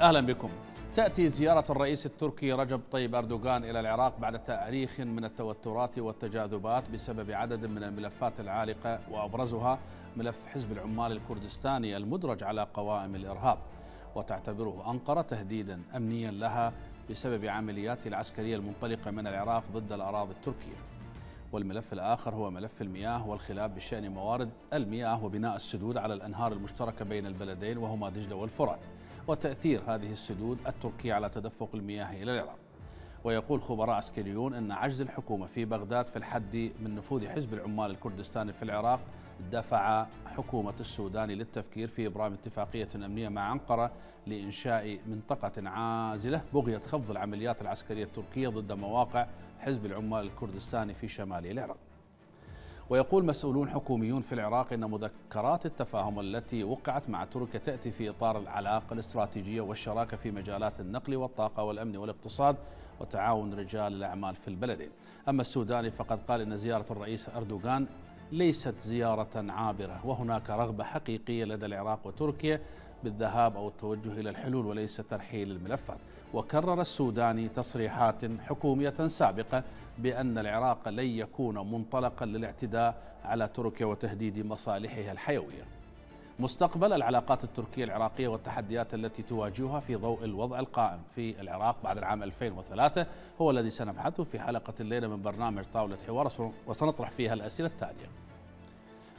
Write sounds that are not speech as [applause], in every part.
أهلا بكم تأتي زيارة الرئيس التركي رجب طيب أردوغان إلى العراق بعد تاريخ من التوترات والتجاذبات بسبب عدد من الملفات العالقة وأبرزها ملف حزب العمال الكردستاني المدرج على قوائم الإرهاب وتعتبره أنقرة تهديدا أمنيا لها بسبب عملياته العسكرية المنطلقة من العراق ضد الأراضي التركية والملف الآخر هو ملف المياه والخلاف بشأن موارد المياه وبناء السدود على الأنهار المشتركة بين البلدين وهما دجلة والفرات وتأثير هذه السدود التركية على تدفق المياه إلى العراق ويقول خبراء عسكريون أن عجز الحكومة في بغداد في الحد من نفوذ حزب العمال الكردستاني في العراق دفع حكومة السودان للتفكير في إبرام اتفاقية أمنية مع أنقرة لإنشاء منطقة عازلة بغية خفض العمليات العسكرية التركية ضد مواقع حزب العمال الكردستاني في شمال العراق ويقول مسؤولون حكوميون في العراق أن مذكرات التفاهم التي وقعت مع تركيا تأتي في إطار العلاقة الاستراتيجية والشراكة في مجالات النقل والطاقة والأمن والاقتصاد وتعاون رجال الأعمال في البلدين أما السوداني فقد قال إن زيارة الرئيس أردوغان ليست زيارة عابرة وهناك رغبة حقيقية لدى العراق وتركيا بالذهاب أو التوجه إلى الحلول وليس ترحيل الملفات وكرر السوداني تصريحات حكومية سابقة بأن العراق لن يكون منطلقا للاعتداء على تركيا وتهديد مصالحها الحيوية مستقبل العلاقات التركية العراقية والتحديات التي تواجهها في ضوء الوضع القائم في العراق بعد العام 2003 هو الذي سنبحثه في حلقة الليلة من برنامج طاولة حوار وسنطرح فيها الأسئلة التالية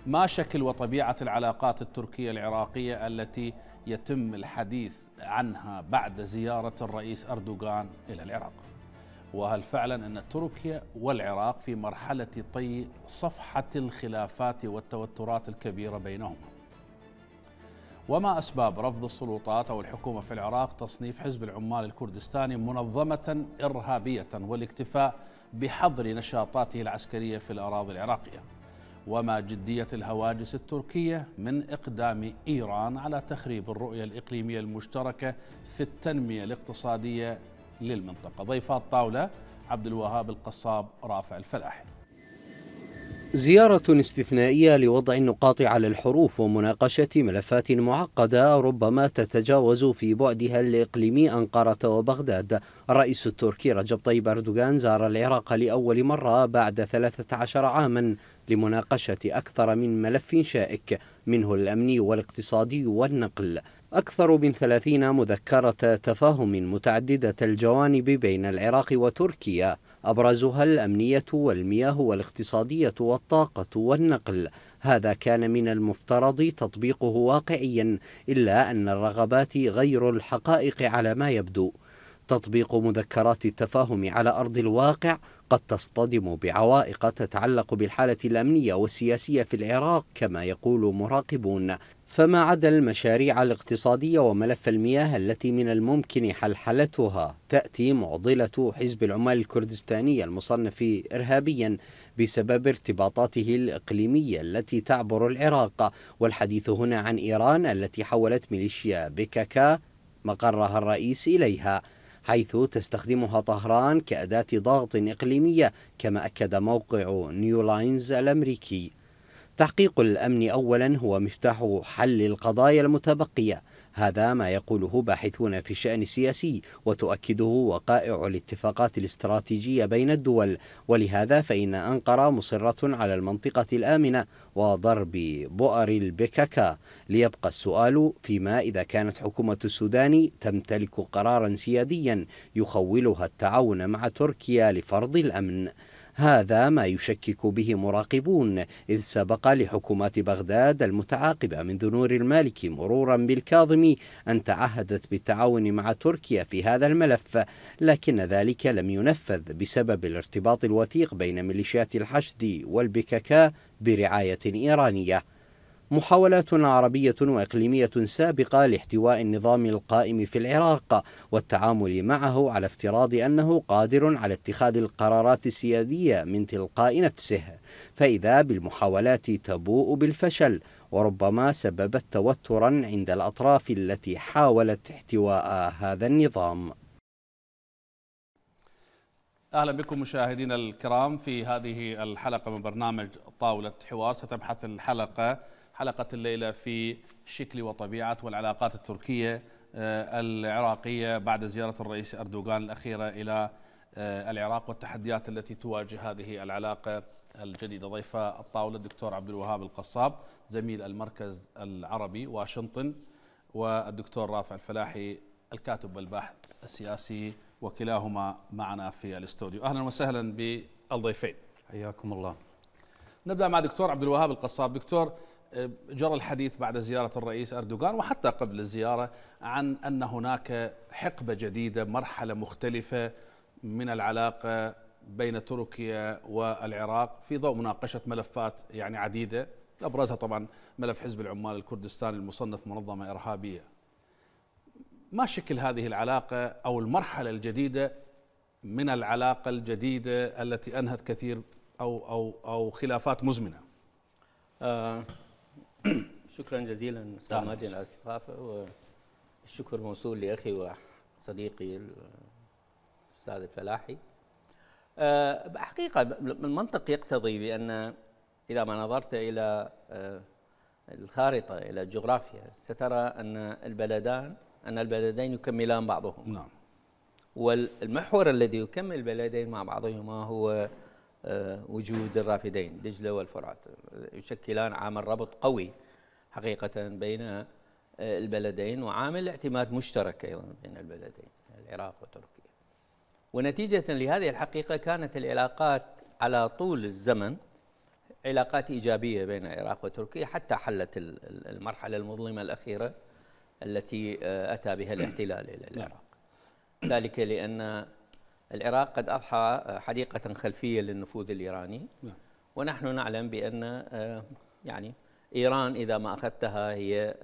ما شكل وطبيعة العلاقات التركية العراقية التي يتم الحديث عنها بعد زيارة الرئيس أردوغان إلى العراق وهل فعلا أن تركيا والعراق في مرحلة طي صفحة الخلافات والتوترات الكبيرة بينهما وما أسباب رفض السلطات أو الحكومة في العراق تصنيف حزب العمال الكردستاني منظمة إرهابية والاكتفاء بحظر نشاطاته العسكرية في الأراضي العراقية وما جدية الهواجس التركية من إقدام إيران على تخريب الرؤية الإقليمية المشتركة في التنمية الاقتصادية للمنطقة ضيفات الطاولة عبد الوهاب القصاب رافع الفلاحي زيارة استثنائية لوضع النقاط على الحروف ومناقشة ملفات معقدة ربما تتجاوز في بعدها الإقليمي أنقرة وبغداد الرئيس التركي رجب طيب أردوغان زار العراق لأول مرة بعد 13 عاما لمناقشة أكثر من ملف شائك منه الأمني والاقتصادي والنقل أكثر من ثلاثين مذكرة تفاهم متعددة الجوانب بين العراق وتركيا أبرزها الأمنية والمياه والاقتصادية والطاقة والنقل هذا كان من المفترض تطبيقه واقعيا إلا أن الرغبات غير الحقائق على ما يبدو تطبيق مذكرات التفاهم على أرض الواقع قد تصطدم بعوائق تتعلق بالحالة الأمنية والسياسية في العراق كما يقول مراقبون فما عدا المشاريع الاقتصادية وملف المياه التي من الممكن حلحلتها تأتي معضلة حزب العمال الكردستاني المصنف إرهابيا بسبب ارتباطاته الإقليمية التي تعبر العراق والحديث هنا عن إيران التي حولت ميليشيا بككا مقرها الرئيس إليها حيث تستخدمها طهران كأداة ضغط إقليمية كما أكد موقع نيو لاينز الأمريكي تحقيق الأمن أولا هو مفتاح حل القضايا المتبقية هذا ما يقوله باحثون في الشأن السياسي وتؤكده وقائع الاتفاقات الاستراتيجية بين الدول ولهذا فإن أنقرة مصرة على المنطقة الآمنة وضرب بؤر البكاكا ليبقى السؤال فيما إذا كانت حكومة السودان تمتلك قرارا سياديا يخولها التعاون مع تركيا لفرض الأمن هذا ما يشكك به مراقبون إذ سبق لحكومات بغداد المتعاقبة من ذنور المالك مرورا بالكاظمي أن تعهدت بالتعاون مع تركيا في هذا الملف لكن ذلك لم ينفذ بسبب الارتباط الوثيق بين ميليشيات الحشد والبككا برعاية إيرانية محاولات عربية وإقليمية سابقة لاحتواء النظام القائم في العراق والتعامل معه على افتراض أنه قادر على اتخاذ القرارات السيادية من تلقاء نفسه فإذا بالمحاولات تبوء بالفشل وربما سببت توترا عند الأطراف التي حاولت احتواء هذا النظام اهلا بكم مشاهدينا الكرام في هذه الحلقه من برنامج طاوله حوار ستبحث الحلقه حلقة الليلة في شكل وطبيعة والعلاقات التركية آه، العراقية بعد زيارة الرئيس أردوغان الأخيرة إلى آه، العراق والتحديات التي تواجه هذه العلاقة الجديدة ضيفة الطاولة الدكتور عبد الوهاب القصاب زميل المركز العربي واشنطن والدكتور رافع الفلاحي الكاتب والباحث السياسي وكلاهما معنا في الاستوديو أهلا وسهلا بالضيفين حياكم الله نبدأ مع دكتور عبد الوهاب القصاب دكتور جرى الحديث بعد زيارة الرئيس أردوغان وحتى قبل الزيارة عن أن هناك حقبة جديدة مرحلة مختلفة من العلاقة بين تركيا والعراق في ضوء مناقشة ملفات يعني عديدة أبرزها طبعا ملف حزب العمال الكردستاني المصنف منظمة إرهابية ما شكل هذه العلاقة أو المرحلة الجديدة من العلاقة الجديدة التي أنهت كثير أو, أو, أو خلافات مزمنة آه [clears throat] شكرا جزيلا استاذ نعم. ماجد على الاستضافه والشكر موصول لاخي وصديقي الاستاذ الفلاحي آه، حقيقه المنطق يقتضي بان اذا ما نظرت الى آه، الخارطه الى الجغرافيا سترى ان البلدان ان البلدين يكملان بعضهما نعم والمحور الذي يكمل البلدين مع بعضهما هو آه، وجود الرافدين دجلة والفرات يشكلان عامل ربط قوي حقيقة بين آه، البلدين وعامل اعتماد مشترك أيضا بين البلدين العراق وتركيا ونتيجة لهذه الحقيقة كانت العلاقات على طول الزمن علاقات إيجابية بين العراق وتركيا حتى حلت المرحلة المظلمة الأخيرة التي آه، أتى بها الاحتلال إلى العراق نعم. ذلك لأن العراق قد أضحى حديقة خلفية للنفوذ الإيراني نعم. ونحن نعلم بأن آه، يعني إيران إذا ما أخذتها هي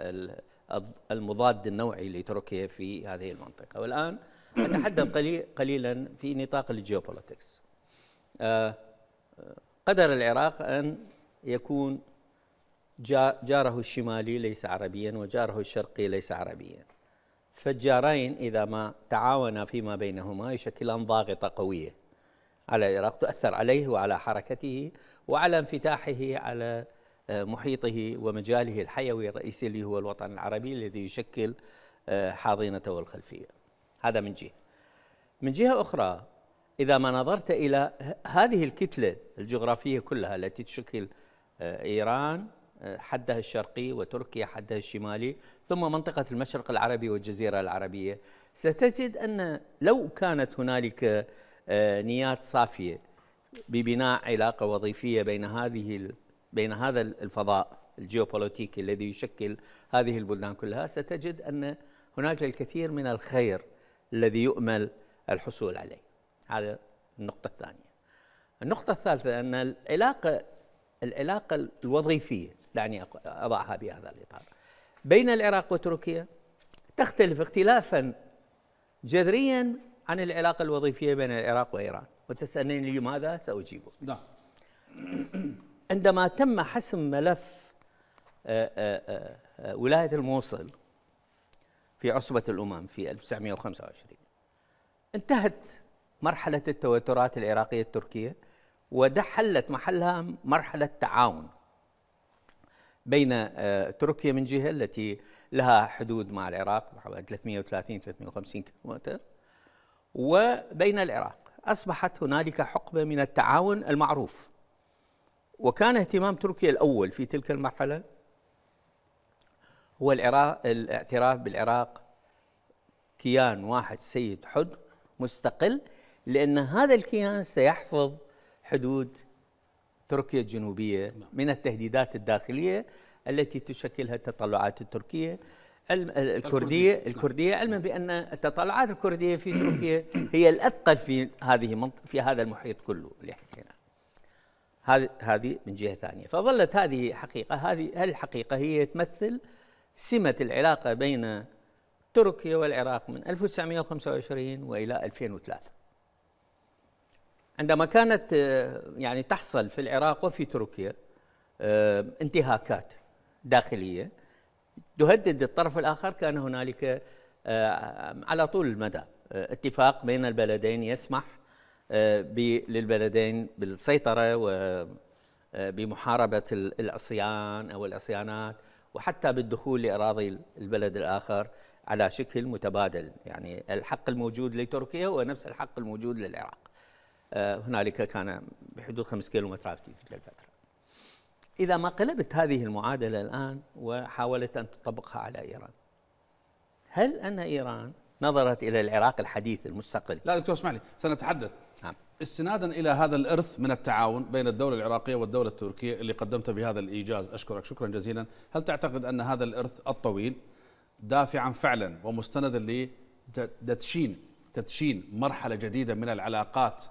المضاد النوعي لتركيا في هذه المنطقة والآن أتحدث قليلا في نطاق الجيوبوليتكس آه، قدر العراق أن يكون جاره الشمالي ليس عربيا وجاره الشرقي ليس عربيا فجارين إذا ما تعاونا فيما بينهما يشكلان ضاغطة قوية على العراق تؤثر عليه وعلى حركته وعلى انفتاحه على آه، محيطه ومجاله الحيوي الرئيسي اللي هو الوطن العربي الذي يشكل آه، حاضنته والخلفية هذا من جهة من جهة أخرى إذا ما نظرت إلى هذه الكتلة الجغرافية كلها التي تشكل آه، إيران حدها الشرقي وتركيا حدها الشمالي ثم منطقة المشرق العربي والجزيرة العربية ستجد أن لو كانت هنالك آه، نيات صافية ببناء علاقة وظيفية بين هذه بين هذا الفضاء الجيوبوليتيكي الذي يشكل هذه البلدان كلها ستجد أن هناك الكثير من الخير الذي يؤمل الحصول عليه هذا النقطة الثانية النقطة الثالثة أن العلاقة العلاقة الوظيفية دعني أضعها بهذا الإطار بين العراق وتركيا تختلف اختلافا جذريا عن العلاقة الوظيفية بين العراق وإيران وتسألني لماذا سأجيبه نعم [clears throat] عندما تم حسم ملف آه، آه، آه، ولاية الموصل في عصبة الأمم في 1925 انتهت مرحلة التوترات العراقية التركية ودحلت محلها مرحلة تعاون بين آه، تركيا من جهه التي لها حدود مع العراق 330 350 كيلومتر وبين العراق اصبحت هنالك حقبه من التعاون المعروف وكان اهتمام تركيا الاول في تلك المرحله هو العراق الاعتراف بالعراق كيان واحد سيد حر مستقل لان هذا الكيان سيحفظ حدود تركيا الجنوبية نعم. من التهديدات الداخلية التي تشكلها التطلعات التركية الكردية الكردية علما بأن التطلعات الكردية في تركيا هي الأثقل في هذه في هذا المحيط كله اللي حكينا هذه هذه من جهة ثانية فظلت هذه حقيقة هذه هل الحقيقة هي تمثل سمة العلاقة بين تركيا والعراق من 1925 وإلى 2003 عندما كانت آه، يعني تحصل في العراق وفي تركيا آه، انتهاكات داخليه تهدد الطرف الاخر كان هنالك آه، على طول المدى اتفاق بين البلدين يسمح للبلدين بالسيطره وبمحاربه العصيان او العصيانات وحتى بالدخول لاراضي البلد الاخر على شكل متبادل يعني الحق الموجود لتركيا هو نفس الحق الموجود للعراق آه، هنالك كان بحدود 5 كيلومترات في تلك الفترة إذا ما قلبت هذه المعادلة الآن وحاولت أن تطبقها على إيران هل أن إيران نظرت إلى العراق الحديث المستقل لا دكتور اسمعني سنتحدث نعم. استنادا إلى هذا الإرث من التعاون بين الدولة العراقية والدولة التركية اللي قدمته بهذا الإيجاز أشكرك شكرا جزيلا هل تعتقد أن هذا الإرث الطويل دافعا فعلا ومستندا لتدشين تدشين مرحلة جديدة من العلاقات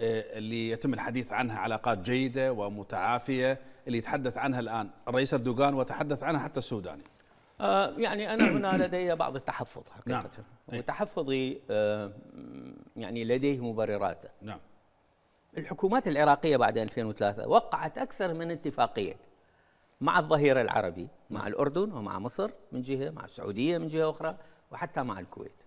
آه، اللي يتم الحديث عنها علاقات جيدة ومتعافية اللي يتحدث عنها الآن الرئيس أردوغان وتحدث عنها حتى السوداني آه يعني أنا هنا [coughs] لدي بعض التحفظ حقيقة نعم. إيه. وتحفظي آه يعني لديه مبررات نعم الحكومات العراقية بعد 2003 وقعت أكثر من اتفاقية مع الظهير العربي مع نعم. الأردن ومع مصر من جهة مع السعودية من جهة أخرى وحتى مع الكويت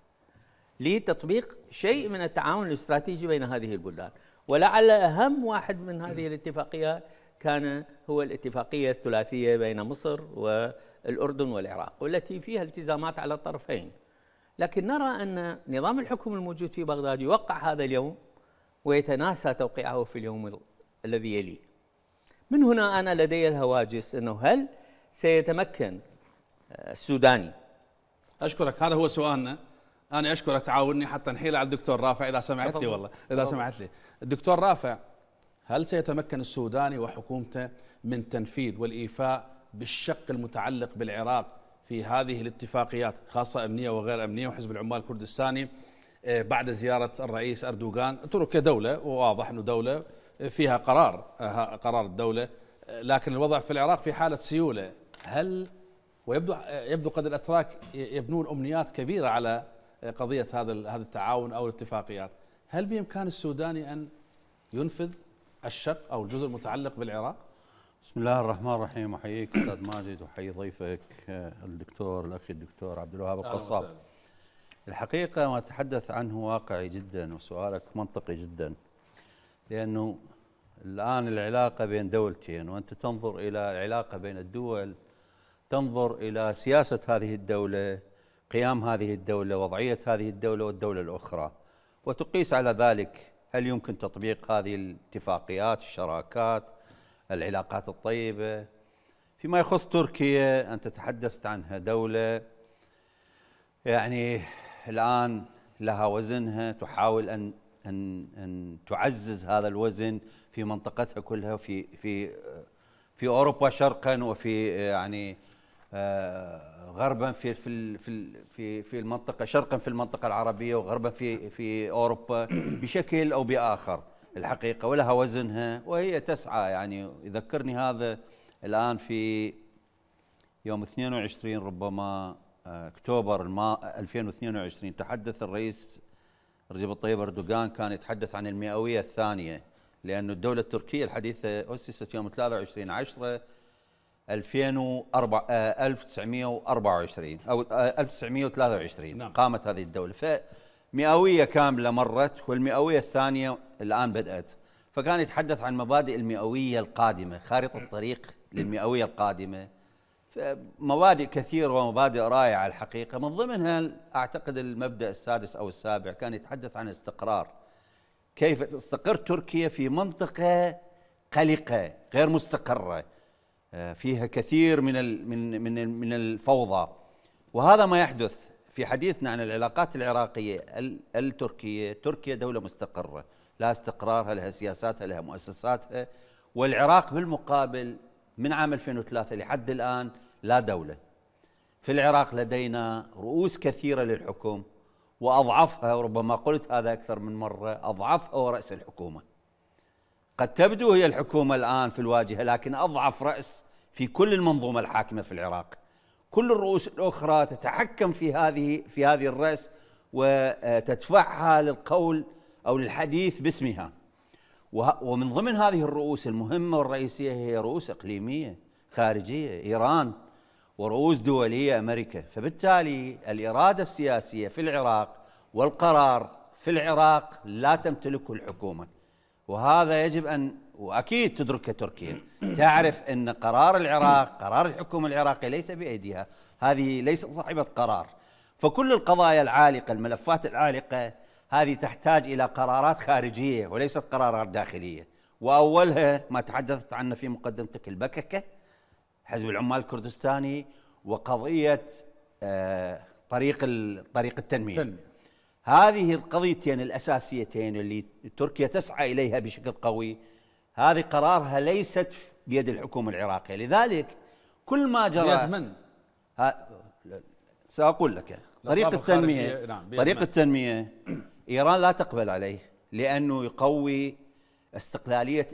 لتطبيق شيء من التعاون الاستراتيجي بين هذه البلدان ولعل أهم واحد من هذه الاتفاقيات كان هو الاتفاقية الثلاثية بين مصر والأردن والعراق والتي فيها التزامات على الطرفين لكن نرى أن نظام الحكم الموجود في بغداد يوقع هذا اليوم ويتناسى توقيعه في اليوم الذي يليه من هنا أنا لدي الهواجس أنه هل سيتمكن آه، السوداني أشكرك هذا هو سؤالنا انا اشكرك تعاوني حتى نحيل على الدكتور رافع اذا سمحت لي والله اذا سمحت لي الدكتور رافع هل سيتمكن السوداني وحكومته من تنفيذ والايفاء بالشق المتعلق بالعراق في هذه الاتفاقيات خاصه امنيه وغير امنيه وحزب العمال الكردستاني آه، بعد زياره الرئيس اردوغان تركيا دوله وواضح انه دوله فيها قرار آه، قرار الدوله آه، لكن الوضع في العراق في حاله سيوله هل ويبدو يبدو قد الاتراك يبنون امنيات كبيره على قضيه هذا هذا التعاون او الاتفاقيات هل بامكان السوداني ان ينفذ الشق او الجزء المتعلق بالعراق بسم الله الرحمن الرحيم احييك استاذ ماجد واحيي ضيفك آه، الدكتور الاخ الدكتور عبد الوهاب القصاب الحقيقه ما تحدث عنه واقعي جدا وسؤالك منطقي جدا لانه الآن العلاقة بين دولتين وأنت تنظر إلى العلاقة بين الدول تنظر إلى سياسة هذه الدولة قيام هذه الدولة وضعية هذه الدولة والدولة الأخرى وتقيس على ذلك هل يمكن تطبيق هذه الاتفاقيات الشراكات العلاقات الطيبة فيما يخص تركيا أنت تحدثت عنها دولة يعني الآن لها وزنها تحاول أن أن أن تعزز هذا الوزن في منطقتها كلها في في في أوروبا شرقا وفي يعني آه، غربا في في في في المنطقه شرقا في المنطقه العربيه وغربا في في اوروبا [clears throat] بشكل او باخر الحقيقه ولها وزنها وهي تسعى يعني يذكرني هذا الان في يوم 22 ربما آه، اكتوبر 2022 تحدث الرئيس رجب الطيب اردوغان كان يتحدث عن المئويه الثانيه لأن الدولة التركية الحديثة أسست يوم 23 10 1924 آه، او 1923 آه، نعم. قامت هذه الدوله فمئويه كامله مرت والمئويه الثانيه الان بدات فكان يتحدث عن مبادئ المئويه القادمه خارطه الطريق للمئويه القادمه فمبادئ كثيرة ومبادئ رائعة الحقيقة من ضمنها أعتقد المبدأ السادس أو السابع كان يتحدث عن استقرار كيف تستقر تركيا في منطقة قلقة غير مستقرة آه، فيها كثير من من من من الفوضى وهذا ما يحدث في حديثنا عن العلاقات العراقيه التركيه، تركيا دوله مستقره، لها استقرارها، لها سياساتها، لها مؤسساتها، والعراق بالمقابل من عام 2003 لحد الان لا دوله. في العراق لدينا رؤوس كثيره للحكم واضعفها وربما قلت هذا اكثر من مره، اضعفها وراس الحكومه. قد تبدو هي الحكومة الآن في الواجهة لكن أضعف رأس في كل المنظومة الحاكمة في العراق كل الرؤوس الأخرى تتحكم في هذه في هذه الرأس وتدفعها للقول أو للحديث باسمها ومن ضمن هذه الرؤوس المهمة والرئيسية هي رؤوس إقليمية خارجية إيران ورؤوس دولية أمريكا فبالتالي الإرادة السياسية في العراق والقرار في العراق لا تمتلكه الحكومة وهذا يجب أن وأكيد تدركه تركيا تعرف أن قرار العراق قرار الحكومة العراقية ليس بأيديها هذه ليست صاحبة قرار فكل القضايا العالقة الملفات العالقة هذه تحتاج إلى قرارات خارجية وليست قرارات داخلية وأولها ما تحدثت عنه في مقدمتك البككة حزب العمال الكردستاني وقضية آه، طريق طريق التنمية, التنمية. هذه القضيتين الأساسيتين اللي تركيا تسعى إليها بشكل قوي هذه قرارها ليست بيد الحكومة العراقية لذلك كل ما جرى بيد من؟ سأقول لك طريق التنمية نعم طريق التنمية إيران لا تقبل عليه لأنه يقوي استقلالية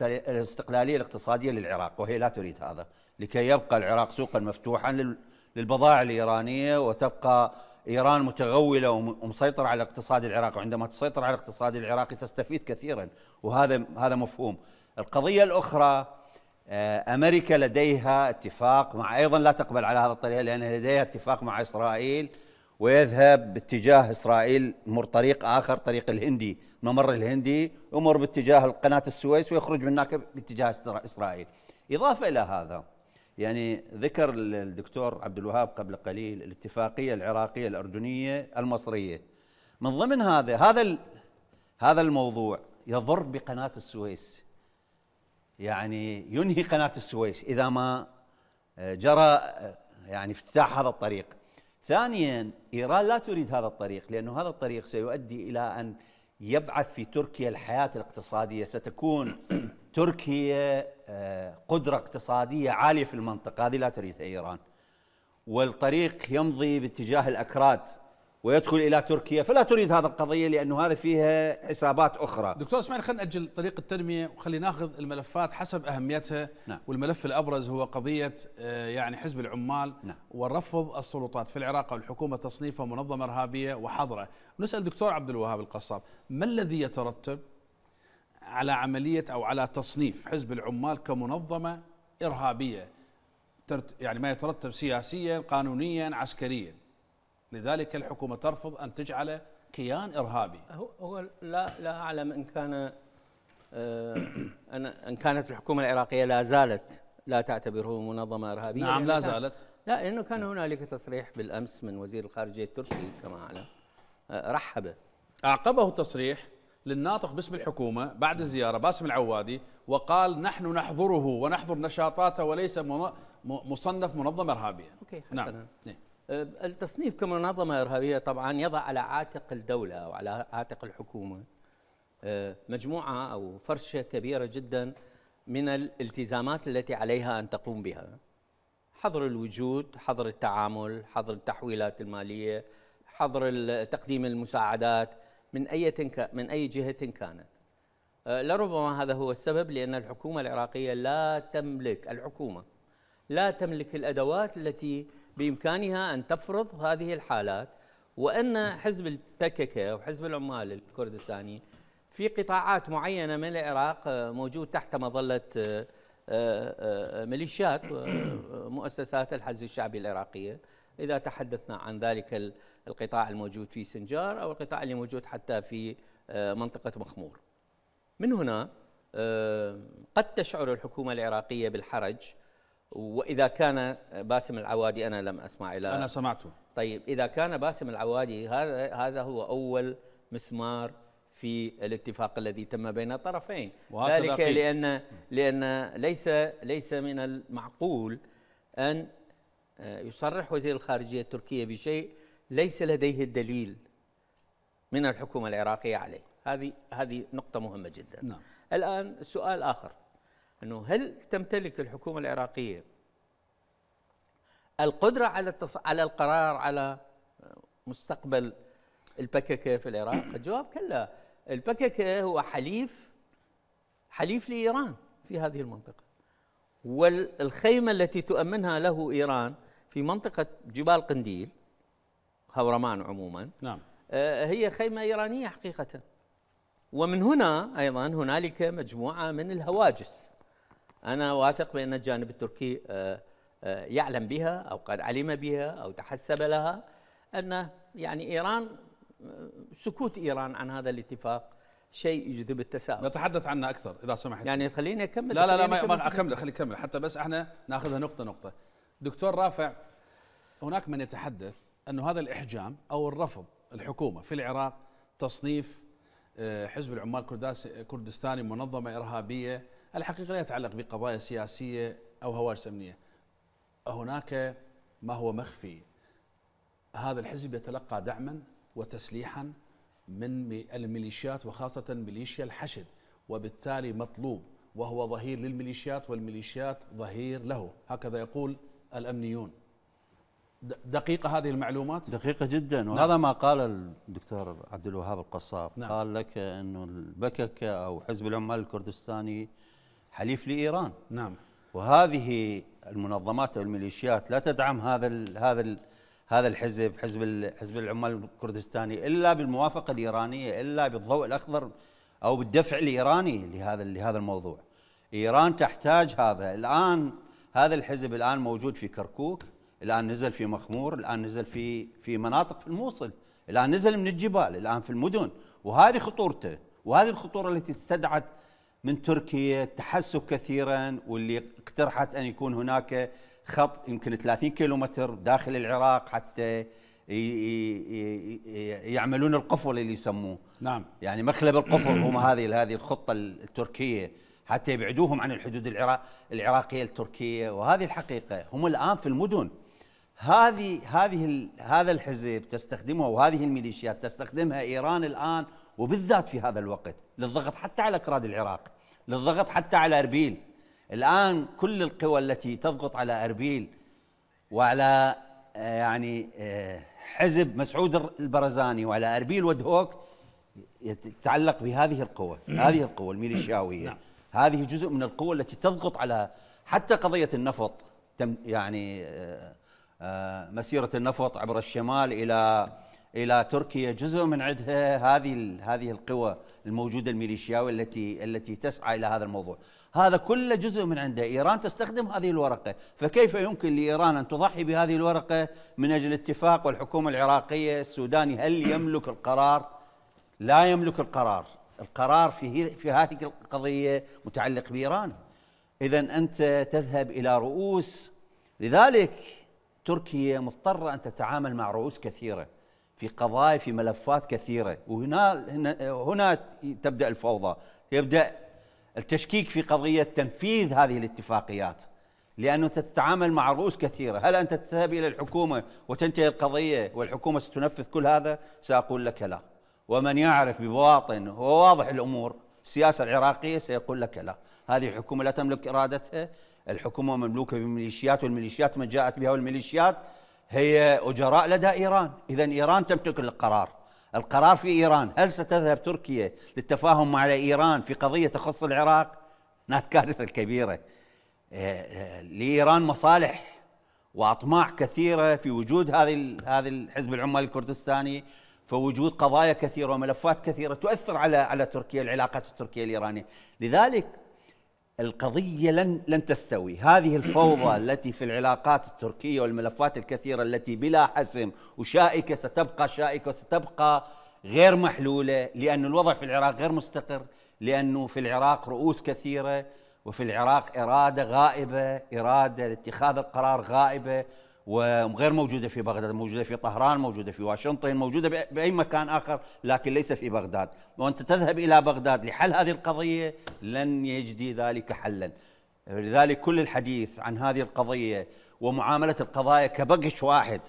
الاستقلالية الاقتصادية للعراق وهي لا تريد هذا لكي يبقى العراق سوقا مفتوحا للبضائع الإيرانية وتبقى ايران متغوله ومسيطره على اقتصاد العراق وعندما تسيطر على الاقتصاد العراقي تستفيد كثيرا وهذا هذا مفهوم القضيه الاخرى آه، امريكا لديها اتفاق مع ايضا لا تقبل على هذا الطريقه لان لديها اتفاق مع اسرائيل ويذهب باتجاه اسرائيل مر طريق اخر طريق الهندي ممر الهندي يمر باتجاه قناه السويس ويخرج من هناك باتجاه اسرائيل اضافه الى هذا يعني ذكر الدكتور عبد الوهاب قبل قليل الاتفاقيه العراقيه الاردنيه المصريه من ضمن هذا هذا هذا الموضوع يضر بقناه السويس يعني ينهي قناه السويس اذا ما آه، جرى آه، يعني افتتاح هذا الطريق ثانيا ايران لا تريد هذا الطريق لانه هذا الطريق سيؤدي الى ان يبعث في تركيا الحياه الاقتصاديه ستكون تركيا آه، قدرة اقتصادية عالية في المنطقة هذه لا تريدها إيران والطريق يمضي باتجاه الأكراد ويدخل الى تركيا فلا تريد هذا القضيه لانه هذا فيها حسابات اخرى دكتور اسمعني خلينا ناجل طريق التنميه وخلينا ناخذ الملفات حسب اهميتها نعم. والملف الابرز هو قضيه آه، يعني حزب العمال نعم. ورفض السلطات في العراق والحكومه تصنيفه منظمه ارهابيه وحظره نسال دكتور عبد الوهاب القصاب ما الذي يترتب على عملية أو على تصنيف حزب العمال كمنظمة إرهابية يعني ما يترتب سياسيا قانونيا عسكريا لذلك الحكومة ترفض أن تجعل كيان إرهابي هو لا, لا أعلم إن كان آه، أن كانت الحكومة العراقية لا زالت لا تعتبره منظمة إرهابية نعم لا زالت لا لأنه كان هنالك تصريح بالأمس من وزير الخارجية التركي كما أعلم آه، رحب أعقبه التصريح للناطق باسم الحكومة بعد الزيارة باسم العوادي وقال نحن نحضره ونحضر نشاطاته وليس مصنف منظمة إرهابية أوكي نعم إيه. أه، التصنيف كمنظمة إرهابية طبعا يضع على عاتق الدولة وعلى عاتق الحكومة أه، مجموعة أو فرشة كبيرة جدا من الالتزامات التي عليها أن تقوم بها حظر الوجود حظر التعامل حظر التحويلات المالية حظر تقديم المساعدات من أي, من أي جهة كانت أه، لربما هذا هو السبب لأن الحكومة العراقية لا تملك الحكومة لا تملك الأدوات التي بإمكانها أن تفرض هذه الحالات وأن حزب البككة وحزب العمال الكردستاني في قطاعات معينة من العراق أه، موجود تحت مظلة أه، ميليشيات مؤسسات الحزب الشعبي العراقية إذا تحدثنا عن ذلك القطاع الموجود في سنجار أو القطاع اللي موجود حتى في آه، منطقة مخمور من هنا آه، قد تشعر الحكومة العراقية بالحرج وإذا كان باسم العوادي أنا لم أسمع إلى أنا سمعته طيب إذا كان باسم العوادي هذا هذا هو أول مسمار في الاتفاق الذي تم بين الطرفين ذلك لأن لأن ليس ليس من المعقول أن آه، يصرح وزير الخارجية التركية بشيء ليس لديه الدليل من الحكومة العراقية عليه هذه هذه نقطة مهمة جدا نعم. الآن سؤال آخر أنه هل تمتلك الحكومة العراقية القدرة على التص... على القرار على مستقبل البككة في العراق [coughs] الجواب كلا البككة هو حليف حليف لإيران في هذه المنطقة والخيمة التي تؤمنها له إيران في منطقة جبال قنديل هورمان عموما نعم آه، هي خيمة إيرانية حقيقة ومن هنا أيضا هنالك مجموعة من الهواجس أنا واثق بأن الجانب التركي آه، آه، يعلم بها أو قد علم بها أو تحسب لها أن يعني إيران سكوت إيران عن هذا الاتفاق شيء يجذب التساؤل نتحدث عنه اكثر اذا سمحت يعني خليني اكمل لا لا لا ما اكمل خليني اكمل حتى بس احنا ناخذها نقطه نقطه دكتور رافع هناك من يتحدث أن هذا الإحجام أو الرفض الحكومة في العراق تصنيف آه، حزب العمال كردستاني منظمة إرهابية الحقيقة لا يتعلق بقضايا سياسية أو هواجس أمنية هناك ما هو مخفي هذا الحزب يتلقى دعما وتسليحا من الميليشيات وخاصة ميليشيا الحشد وبالتالي مطلوب وهو ظهير للميليشيات والميليشيات ظهير له هكذا يقول الأمنيون دقيقة هذه المعلومات؟ دقيقة جدا نعم. وهذا نعم. ما قال الدكتور عبد الوهاب القصاب نعم. قال لك انه البكك او حزب العمال الكردستاني حليف لايران نعم وهذه المنظمات او الميليشيات لا تدعم هذا الـ هذا الـ هذا الحزب حزب حزب العمال الكردستاني الا بالموافقه الايرانيه الا بالضوء الاخضر او بالدفع الايراني لهذا لهذا الموضوع ايران تحتاج هذا الان هذا الحزب الان موجود في كركوك الان نزل في مخمور الان نزل في في مناطق في الموصل الان نزل من الجبال الان في المدن وهذه خطورته وهذه الخطوره التي استدعت من تركيا تحسب كثيرا واللي اقترحت ان يكون هناك خط يمكن 30 كيلومتر داخل العراق حتى يعملون القفل اللي يسموه نعم يعني مخلب القفل هم هذه هذه الخطه التركيه حتى يبعدوهم عن الحدود العراق العراقيه التركيه وهذه الحقيقه هم الان في المدن هذه هذه هذا الحزب تستخدمه وهذه الميليشيات تستخدمها ايران الان وبالذات في هذا الوقت للضغط حتى على اكراد العراق للضغط حتى على اربيل الان كل القوى التي تضغط على اربيل وعلى آه، يعني آه، حزب مسعود البرزاني وعلى اربيل ودهوك يتعلق بهذه القوة نعم. هذه القوة الميليشياوية نعم. هذه جزء من القوة التي تضغط على حتى قضية النفط تم يعني آه، آه، مسيره النفط عبر الشمال الى الى تركيا جزء من عندها هذه هذه القوى الموجوده الميليشياويه التي التي تسعى الى هذا الموضوع هذا كله جزء من عنده إيران تستخدم هذه الورقة فكيف يمكن لإيران أن تضحي بهذه الورقة من أجل اتفاق والحكومة العراقية السوداني هل يملك القرار لا يملك القرار القرار في, في هذه القضية متعلق بإيران إذا أنت تذهب إلى رؤوس لذلك تركيا مضطرة أن تتعامل مع رؤوس كثيرة في قضايا في ملفات كثيرة وهنا هنا تبدأ الفوضى يبدأ التشكيك في قضية تنفيذ هذه الاتفاقيات لأنه تتعامل مع رؤوس كثيرة هل أنت تذهب إلى الحكومة وتنتهي القضية والحكومة ستنفذ كل هذا سأقول لك لا ومن يعرف ببواطن وواضح الأمور السياسة العراقية سيقول لك لا هذه الحكومة لا تملك إرادتها الحكومة مملوكة بميليشيات والميليشيات ما جاءت بها والميليشيات هي أجراء لدى إيران إذا إيران تمتلك القرار القرار في إيران هل ستذهب تركيا للتفاهم مع إيران في قضية تخص العراق هناك نعم، كارثة كبيرة آه، آه، لإيران مصالح وأطماع كثيرة في وجود هذه هذه الحزب العمال الكردستاني فوجود قضايا كثيره وملفات كثيره تؤثر على على تركيا العلاقات التركيه الايرانيه، لذلك القضية لن لن تستوي، هذه الفوضى [clears throat] التي في العلاقات التركية والملفات الكثيرة التي بلا حسم وشائكة ستبقى شائكة وستبقى غير محلولة لأن الوضع في العراق غير مستقر، لأنه في العراق رؤوس كثيرة وفي العراق إرادة غائبة، إرادة لاتخاذ القرار غائبة وغير موجوده في بغداد موجوده في طهران موجوده في واشنطن موجوده باي مكان اخر لكن ليس في بغداد وانت تذهب الى بغداد لحل هذه القضيه لن يجدي ذلك حلا لذلك كل الحديث عن هذه القضيه ومعامله القضايا كبقش واحد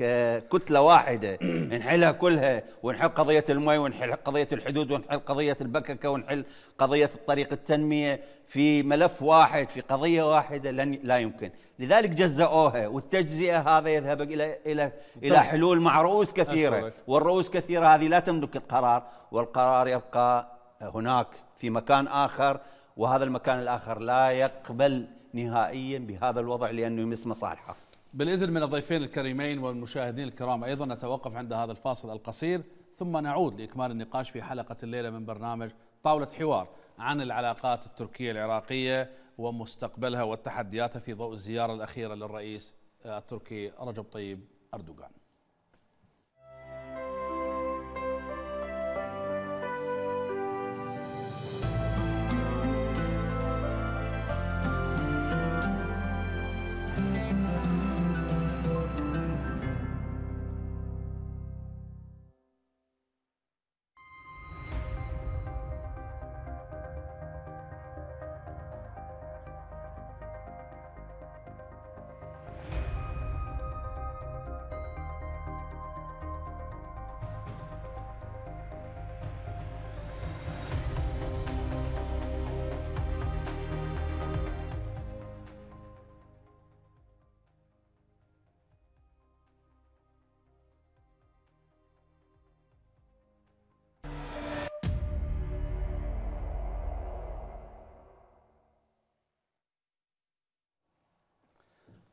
ككتله واحده نحلها كلها ونحل قضيه المي ونحل قضيه الحدود ونحل قضيه البككه ونحل قضيه الطريق التنميه في ملف واحد في قضيه واحده لن لا يمكن لذلك جزأوها والتجزئه هذا يذهب الى الى الى طيب. حلول مع رؤوس كثيره والرؤوس كثيره هذه لا تملك القرار والقرار يبقى هناك في مكان اخر وهذا المكان الاخر لا يقبل نهائيا بهذا الوضع لانه يمس مصالحه بالإذن من الضيفين الكريمين والمشاهدين الكرام أيضا نتوقف عند هذا الفاصل القصير ثم نعود لإكمال النقاش في حلقة الليلة من برنامج طاولة حوار عن العلاقات التركية العراقية ومستقبلها وتحدياتها في ضوء الزيارة الأخيرة للرئيس التركي رجب طيب أردوغان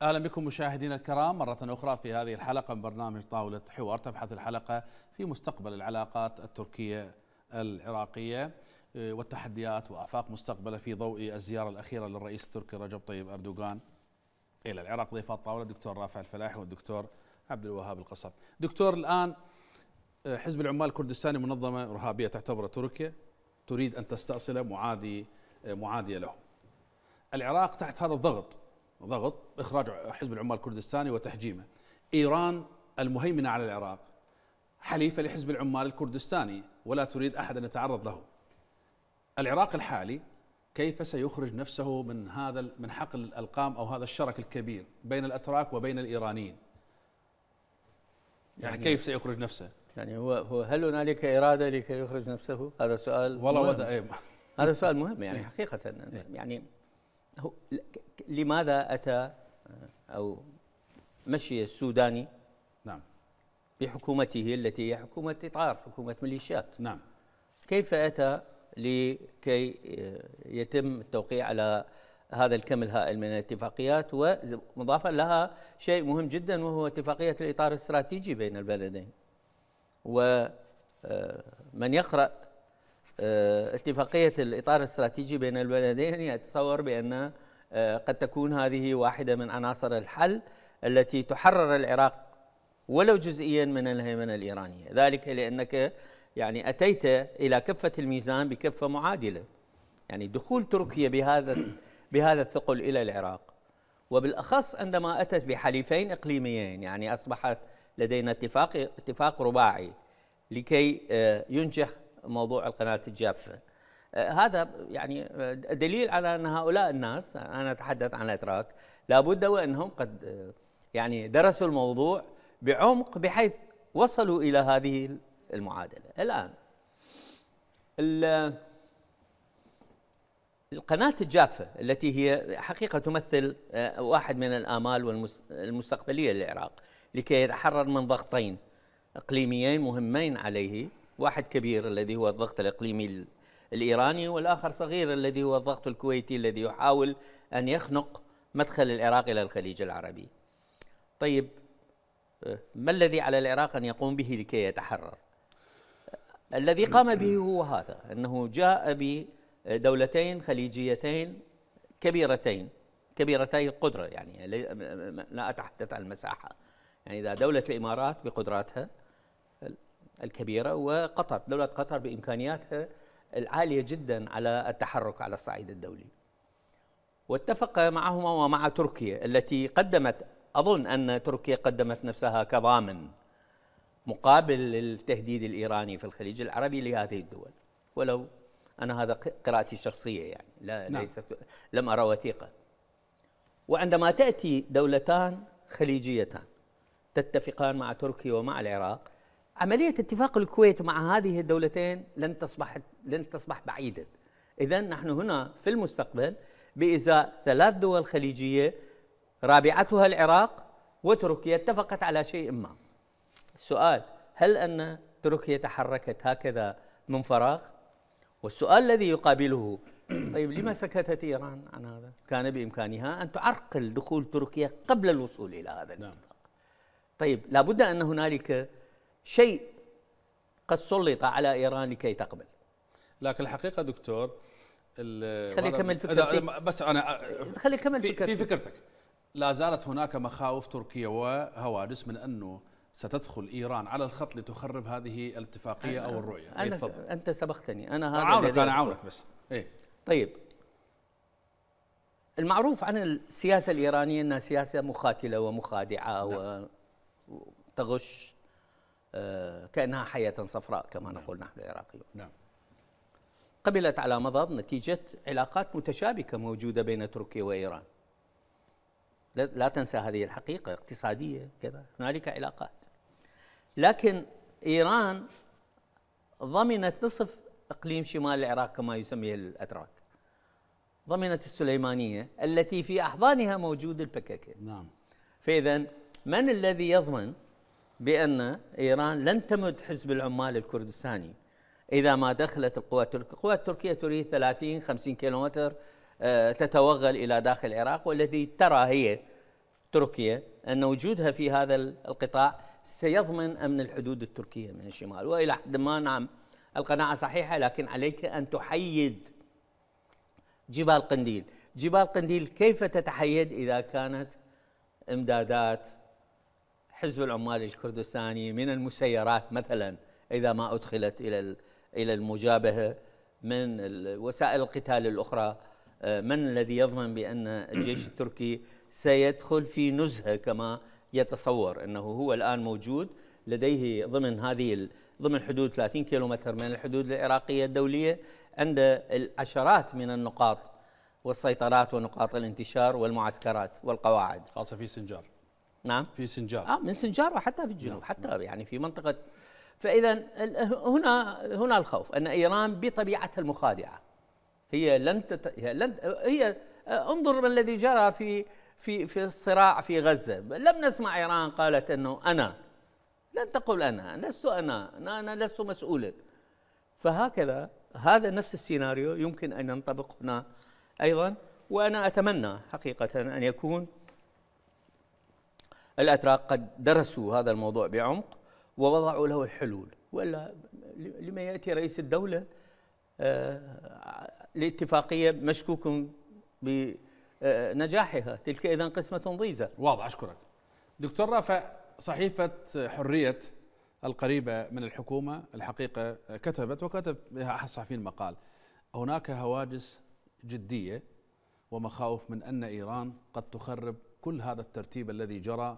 اهلا بكم مشاهدينا الكرام مره اخرى في هذه الحلقه من برنامج طاوله حوار تبحث الحلقه في مستقبل العلاقات التركيه العراقيه آه، والتحديات وافاق مستقبله في ضوء الزياره الاخيره للرئيس التركي رجب طيب اردوغان الى العراق ضيف الطاوله الدكتور رافع الفلاحي والدكتور عبد الوهاب القصب. دكتور الان آه، حزب العمال الكردستاني منظمه ارهابيه تعتبر تركيا تريد ان تستأصل معادي آه، معاديه له. العراق تحت هذا الضغط ضغط اخراج حزب العمال الكردستاني وتحجيمه ايران المهيمنه على العراق حليفه لحزب العمال الكردستاني ولا تريد احد ان يتعرض له العراق الحالي كيف سيخرج نفسه من هذا من حقل الالقام او هذا الشرك الكبير بين الاتراك وبين الايرانيين يعني, يعني كيف سيخرج نفسه يعني هو هو هل هنالك اراده لكي يخرج نفسه هذا سؤال والله إيه. هذا سؤال مهم يعني إيه. حقيقه إيه. يعني لماذا أتى آه، أو مشي السوداني نعم بحكومته التي هي حكومة إطعار حكومة ميليشيات نعم كيف أتى لكي آه، يتم التوقيع على هذا الكم الهائل من الاتفاقيات ومضافا لها شيء مهم جدا وهو اتفاقية الإطار الاستراتيجي بين البلدين ومن آه، يقرأ آه، اتفاقية الإطار الاستراتيجي بين البلدين أتصور بأن آه، قد تكون هذه واحدة من عناصر الحل التي تحرر العراق ولو جزئيا من الهيمنة الإيرانية ذلك لأنك يعني أتيت إلى كفة الميزان بكفة معادلة يعني دخول تركيا بهذا بهذا الثقل إلى العراق وبالأخص عندما أتت بحليفين إقليميين يعني أصبحت لدينا اتفاق اتفاق رباعي لكي آه، ينجح موضوع القناه الجافه آه، هذا يعني دليل على ان هؤلاء الناس انا اتحدث عن الاتراك لابد وانهم قد آه، يعني درسوا الموضوع بعمق بحيث وصلوا الى هذه المعادله الان القناة الجافة التي هي حقيقة تمثل آه، واحد من الآمال المستقبلية للعراق لكي يتحرر من ضغطين إقليميين مهمين عليه واحد كبير الذي هو الضغط الإقليمي الإيراني والآخر صغير الذي هو الضغط الكويتي الذي يحاول أن يخنق مدخل العراق إلى الخليج العربي طيب آه، ما الذي على العراق أن يقوم به لكي يتحرر الذي قام به هو هذا أنه جاء بدولتين خليجيتين كبيرتين كبيرتي القدرة يعني لا أتحدث عن المساحة يعني إذا دولة الإمارات بقدراتها الكبيرة وقطر دولة قطر بإمكانياتها العالية جدا على التحرك على الصعيد الدولي واتفق معهما ومع تركيا التي قدمت أظن أن تركيا قدمت نفسها كضامن مقابل التهديد الإيراني في الخليج العربي لهذه الدول ولو أنا هذا قراءتي الشخصية يعني لا نعم. ليست لم أرى وثيقة وعندما تأتي دولتان خليجيتان تتفقان مع تركيا ومع العراق عملية اتفاق الكويت مع هذه الدولتين لن تصبح لن تصبح بعيدة. إذا نحن هنا في المستقبل بإزاء ثلاث دول خليجية رابعتها العراق وتركيا اتفقت على شيء ما السؤال هل أن تركيا تحركت هكذا من فراغ والسؤال الذي يقابله طيب لما سكتت إيران عن هذا كان بإمكانها أن تعرقل دخول تركيا قبل الوصول إلى هذا الاتفاق نعم. طيب لابد أن هنالك شيء قد سلط على ايران لكي تقبل لكن الحقيقه دكتور خليني اكمل فكرتي بس انا خليني اكمل فكرتي في فكرتك لا زالت هناك مخاوف تركيا وهوادس من انه ستدخل ايران على الخط لتخرب هذه الاتفاقيه او الرؤيه أنا إيه، تفضل. انت سبقتني انا هذا اعاونك انا اعاونك بس إيه؟ طيب المعروف عن السياسه الايرانيه انها سياسه مخاتله ومخادعه نعم. وتغش آه، كأنها حياة صفراء كما نعم. نقول نحن العراقيون نعم قبلت على مضض نتيجة علاقات متشابكة موجودة بين تركيا وإيران لا تنسى هذه الحقيقة اقتصادية كذا هنالك علاقات لكن إيران ضمنت نصف إقليم شمال العراق كما يسميه الأتراك ضمنت السليمانية التي في أحضانها موجود البكاكين نعم فإذا من الذي يضمن بأن إيران لن تمد حزب العمال الكردستاني إذا ما دخلت القوات التركية القوات التركية تريد 30 50 كيلومتر آه، تتوغل إلى داخل العراق والذي ترى هي تركيا أن وجودها في هذا القطاع سيضمن أمن الحدود التركية من الشمال وإلى حد ما نعم القناعة صحيحة لكن عليك أن تحيد جبال قنديل جبال قنديل كيف تتحيد إذا كانت إمدادات حزب العمال الكردستاني من المسيرات مثلا إذا ما أدخلت إلى إلى المجابهة من وسائل القتال الأخرى آه، من الذي يضمن بأن الجيش [clears throat] التركي سيدخل في نزهة كما يتصور أنه هو الآن موجود لديه ضمن هذه ضمن حدود 30 كيلومتر من الحدود العراقية الدولية عند العشرات من النقاط والسيطرات ونقاط الانتشار والمعسكرات والقواعد خاصة في سنجار نعم في سنجار اه من سنجار وحتى في الجنوب نعم. حتى يعني في منطقه فاذا هنا هنا الخوف ان ايران بطبيعتها المخادعه هي لن تت... هي لن هي آه، انظر ما الذي جرى في في في الصراع في غزه لم نسمع ايران قالت انه انا لن تقول انا لست انا انا, أنا لست مسؤولا فهكذا هذا نفس السيناريو يمكن ان ينطبق هنا ايضا وانا اتمنى حقيقه ان يكون الأتراك قد درسوا هذا الموضوع بعمق ووضعوا له الحلول وإلا لما يأتي رئيس الدولة آه، لاتفاقية مشكوك بنجاحها تلك إذا قسمة ضيزة واضح أشكرك دكتور رافع صحيفة حرية القريبة من الحكومة الحقيقة كتبت وكتب بها أحد الصحفيين مقال هناك هواجس جدية ومخاوف من أن إيران قد تخرب كل هذا الترتيب الذي جرى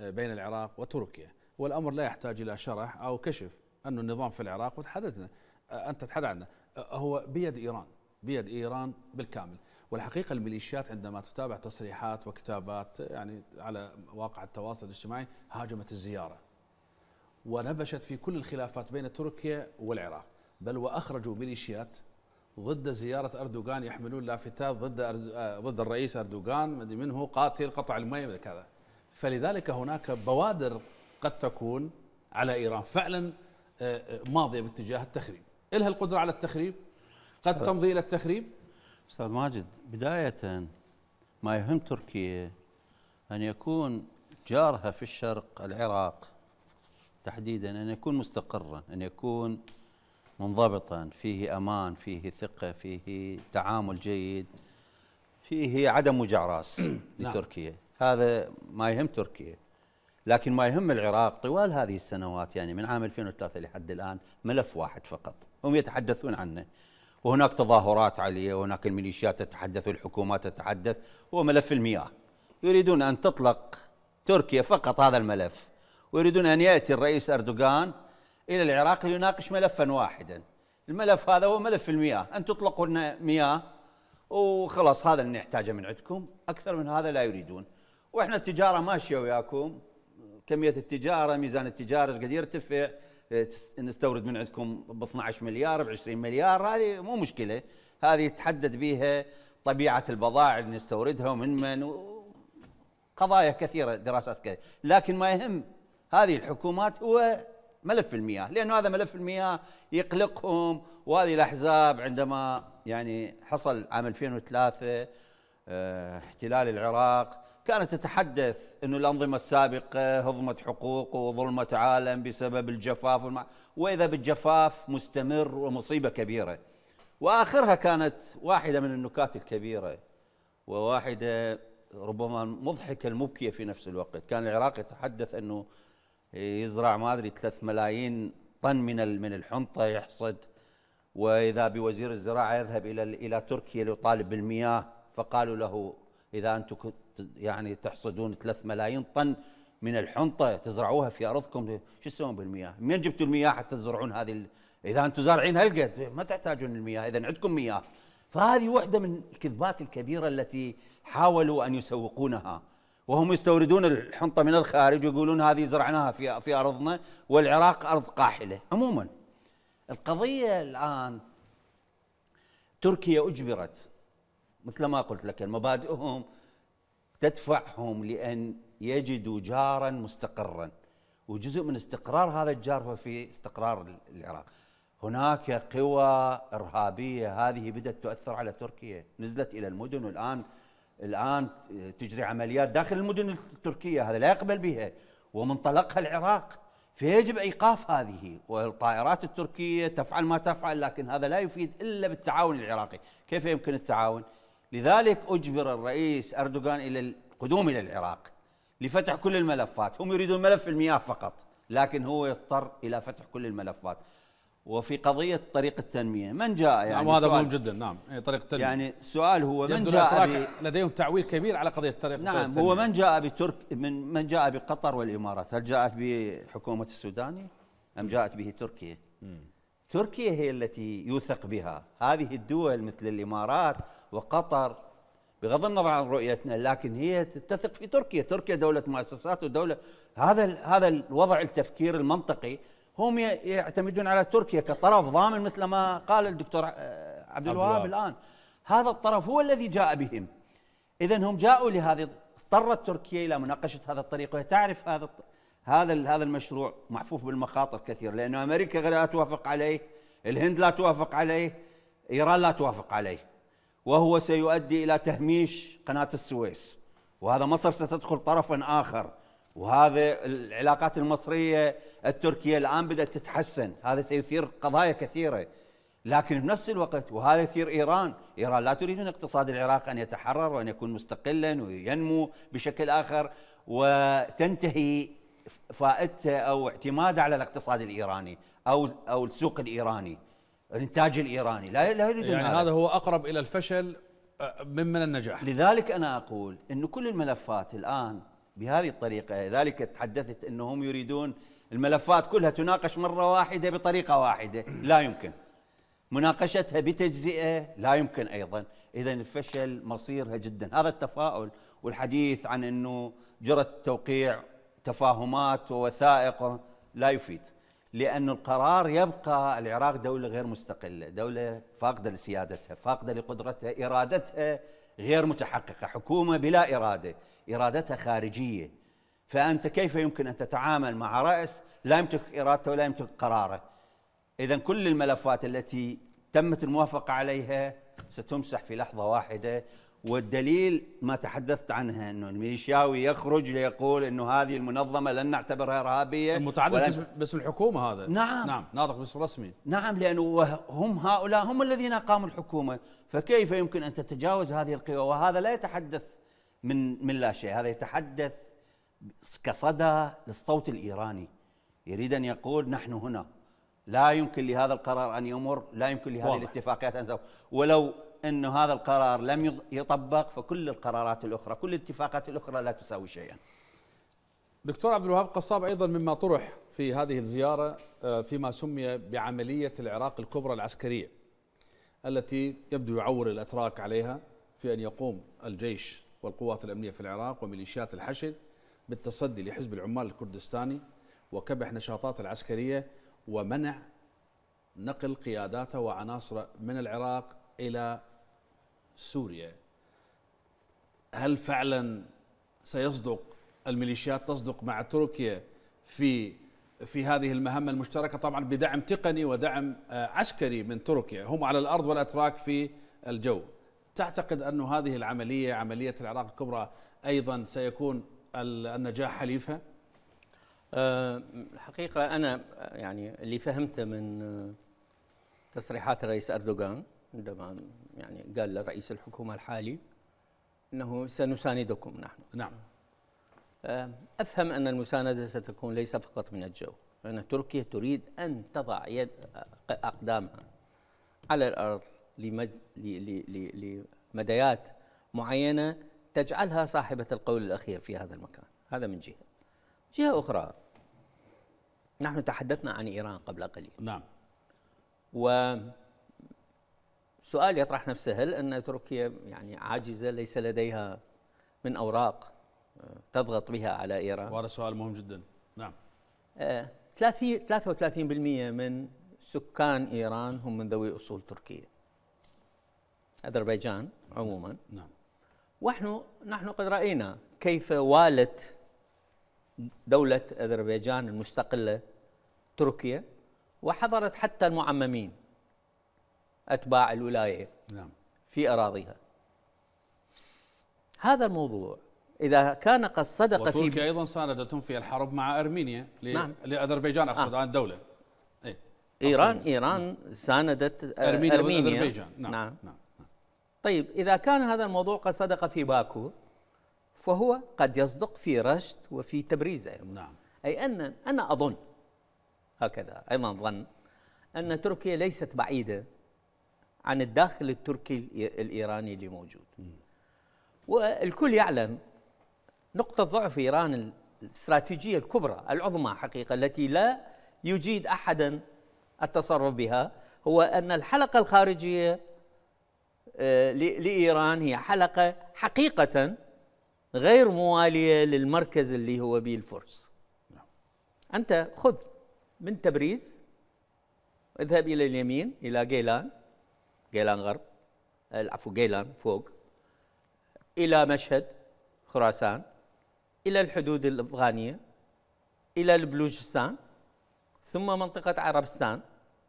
بين العراق وتركيا والأمر لا يحتاج إلى شرح أو كشف أن النظام في العراق وتحدثنا آه، أنت تتحدث عنه آه، هو بيد إيران بيد إيران بالكامل والحقيقة الميليشيات عندما تتابع تصريحات وكتابات آه، يعني على مواقع التواصل الاجتماعي هاجمت الزيارة ونبشت في كل الخلافات بين تركيا والعراق بل وأخرجوا ميليشيات ضد زيارة أردوغان يحملون لافتات ضد ضد الرئيس أردوغان منه قاتل قطع المي كذا فلذلك هناك بوادر قد تكون على ايران فعلا آه، آه، ماضيه باتجاه التخريب، الها القدره على التخريب؟ قد تمضي الى التخريب؟ استاذ ماجد بدايه ما يهم تركيا ان يكون جارها في الشرق العراق تحديدا ان يكون مستقرا، ان يكون منضبطا، فيه امان، فيه ثقه، فيه تعامل جيد، فيه عدم وجع راس [clears throat] نعم. لتركيا. هذا ما يهم تركيا لكن ما يهم العراق طوال هذه السنوات يعني من عام 2003 لحد الآن ملف واحد فقط هم يتحدثون عنه وهناك تظاهرات عليه وهناك الميليشيات تتحدث والحكومات تتحدث هو ملف المياه يريدون أن تطلق تركيا فقط هذا الملف ويريدون أن يأتي الرئيس أردوغان إلى العراق ليناقش ملفا واحدا الملف هذا هو ملف المياه أن تطلقوا لنا مياه وخلاص هذا اللي نحتاجه من عندكم أكثر من هذا لا يريدون واحنا التجاره ماشيه وياكم كميه التجاره ميزان التجاره ايش قد يرتفع إيه، نستورد من عندكم ب 12 مليار ب 20 مليار هذه مو مشكله هذه يتحدد بها طبيعه البضائع اللي نستوردها ومن من قضايا كثيره دراسات كثيره لكن ما يهم هذه الحكومات هو ملف المياه لانه هذا ملف المياه يقلقهم وهذه الاحزاب عندما يعني حصل عام 2003 اه احتلال العراق كانت تتحدث أن الأنظمة السابقة هضمت حقوق وظلمت عالم بسبب الجفاف والمع... وإذا بالجفاف مستمر ومصيبة كبيرة وآخرها كانت واحدة من النكات الكبيرة وواحدة ربما مضحكة المبكية في نفس الوقت كان العراق يتحدث أنه يزرع ما أدري 3 ملايين طن من من الحنطة يحصد وإذا بوزير الزراعة يذهب إلى إلى تركيا ليطالب بالمياه فقالوا له إذا أنتم يعني تحصدون 3 ملايين طن من الحنطه تزرعوها في ارضكم شو تسوون بالمياه؟ منين جبتوا المياه حتى تزرعون هذه ال... اذا انتم زارعين هالقد ما تحتاجون المياه اذا عندكم مياه فهذه واحده من الكذبات الكبيره التي حاولوا ان يسوقونها وهم يستوردون الحنطه من الخارج ويقولون هذه زرعناها في في ارضنا والعراق ارض قاحله عموما القضيه الان تركيا اجبرت مثل ما قلت لك مبادئهم تدفعهم لأن يجدوا جارا مستقرا وجزء من استقرار هذا الجار هو في استقرار العراق هناك قوى إرهابية هذه بدأت تؤثر على تركيا نزلت إلى المدن والآن الآن تجري عمليات داخل المدن التركية هذا لا يقبل بها ومنطلقها العراق فيجب ايقاف هذه والطائرات التركيه تفعل ما تفعل لكن هذا لا يفيد الا بالتعاون العراقي، كيف يمكن التعاون؟ لذلك أجبر الرئيس أردوغان إلى القدوم إلى العراق لفتح كل الملفات هم يريدون ملف المياه فقط لكن هو يضطر إلى فتح كل الملفات وفي قضية طريق التنمية من جاء يعني نعم هذا مهم جدا نعم إيه، طريق التنمية يعني السؤال هو من جاء لديهم تعويل كبير على قضية طريق نعم التنمية. هو من جاء بترك من من جاء بقطر والإمارات هل جاءت بحكومة السوداني أم جاءت به تركيا م. تركيا هي التي يوثق بها هذه الدول مثل الإمارات وقطر بغض النظر عن رؤيتنا لكن هي تثق في تركيا، تركيا دولة مؤسسات ودولة هذا هذا الوضع التفكير المنطقي هم يعتمدون على تركيا كطرف ضامن مثل ما قال الدكتور آه، عبد الوهاب الان هذا الطرف هو الذي جاء بهم اذا هم جاءوا لهذه اضطرت تركيا الى مناقشه هذا الطريق وهي تعرف هذا هذا هذا المشروع معفوف بالمخاطر كثير لانه امريكا لا توافق عليه الهند لا توافق عليه ايران لا توافق عليه وهو سيؤدي الى تهميش قناه السويس وهذا مصر ستدخل طرفا اخر وهذا العلاقات المصريه التركيه الان بدات تتحسن هذا سيثير قضايا كثيره لكن بنفس الوقت وهذا يثير ايران، ايران لا تريد من اقتصاد العراق ان يتحرر وان يكون مستقلا وينمو بشكل اخر وتنتهي فائدته او اعتماده على الاقتصاد الايراني او او السوق الايراني. الانتاج الايراني لا لا يريدون يعني هذا هو اقرب الى الفشل آه، ممن النجاح لذلك انا اقول انه كل الملفات الان بهذه الطريقه لذلك تحدثت انهم يريدون الملفات كلها تناقش مره واحده بطريقه واحده لا يمكن مناقشتها بتجزئه لا يمكن ايضا اذا الفشل مصيرها جدا هذا التفاؤل والحديث عن انه جرت توقيع تفاهمات ووثائق لا يفيد لأن القرار يبقى العراق دولة غير مستقلة دولة فاقدة لسيادتها فاقدة لقدرتها إرادتها غير متحققة حكومة بلا إرادة إرادتها خارجية فأنت كيف يمكن أن تتعامل مع رئيس لا يمتلك إرادته ولا يمتلك قراره إذا كل الملفات التي تمت الموافقة عليها ستمسح في لحظة واحدة والدليل ما تحدثت عنها انه الميليشياوي يخرج ليقول انه هذه المنظمه لن نعتبرها ارهابيه المتعدد ولن... باسم الحكومه هذا نعم نعم ناطق باسم رسمي نعم لانه هم هؤلاء هم الذين اقاموا الحكومه فكيف يمكن ان تتجاوز هذه القوى وهذا لا يتحدث من من لا شيء هذا يتحدث كصدى للصوت الايراني يريد ان يقول نحن هنا لا يمكن لهذا القرار ان يمر لا يمكن لهذه واضح. الاتفاقيات ان ولو أنه هذا القرار لم يطبق فكل القرارات الأخرى كل الاتفاقات الأخرى لا تساوي شيئا دكتور عبد الوهاب قصاب أيضا مما طرح في هذه الزيارة آه، فيما سمي بعملية العراق الكبرى العسكرية التي يبدو يعور الأتراك عليها في أن يقوم الجيش والقوات الأمنية في العراق وميليشيات الحشد بالتصدي لحزب العمال الكردستاني وكبح نشاطاته العسكرية ومنع نقل قياداته وعناصره من العراق إلى سوريا هل فعلا سيصدق الميليشيات تصدق مع تركيا في في هذه المهمة المشتركة طبعا بدعم تقني ودعم آه، عسكري من تركيا هم على الأرض والأتراك في الجو تعتقد أن هذه العملية عملية العراق الكبرى أيضا سيكون النجاح حليفها؟ الحقيقة آه، أنا يعني اللي فهمته من آه، تصريحات الرئيس أردوغان عندما يعني قال لرئيس الحكومة الحالي أنه سنساندكم نحن نعم آه، أفهم أن المساندة ستكون ليس فقط من الجو لأن تركيا تريد أن تضع يد آه، أقدامها على الأرض لمديات معينة تجعلها صاحبة القول الأخير في هذا المكان هذا من جهة جهة أخرى نحن تحدثنا عن إيران قبل قليل نعم و سؤال يطرح نفسه هل أن تركيا يعني عاجزة ليس لديها من أوراق آه، تضغط بها على إيران وهذا سؤال مهم جدا نعم 33% آه، من سكان إيران هم من ذوي أصول تركية أذربيجان عموما نعم, نعم. ونحن نحن قد رأينا كيف والت دولة أذربيجان المستقلة تركيا وحضرت حتى المعممين أتباع الولاية نعم. في أراضيها هذا الموضوع إذا كان قد صدق في وتركيا أيضا ساندتهم في الحرب مع أرمينيا ل... نعم. لأذربيجان أقصد عن آه. آه، الدولة إيه؟ إيران أقصد. إيران ساندت آه، أرمينيا, أرمينيا. أذربيجان نعم. نعم. نعم طيب إذا كان هذا الموضوع قد صدق في باكو فهو قد يصدق في رشد وفي تبريز أيضا نعم. أي أن أنا أظن هكذا أيضا ظن أن تركيا ليست بعيدة عن الداخل التركي الإيراني اللي موجود والكل يعلم نقطة ضعف إيران الاستراتيجية الكبرى العظمى حقيقة التي لا يجيد أحدا التصرف بها هو أن الحلقة الخارجية آه، لإيران هي حلقة حقيقة غير موالية للمركز اللي هو به الفرس أنت خذ من تبريز اذهب إلى اليمين إلى جيلان جيلان غرب عفوا جيلان فوق إلى مشهد خراسان إلى الحدود الأفغانية إلى البلوجستان ثم منطقة عربستان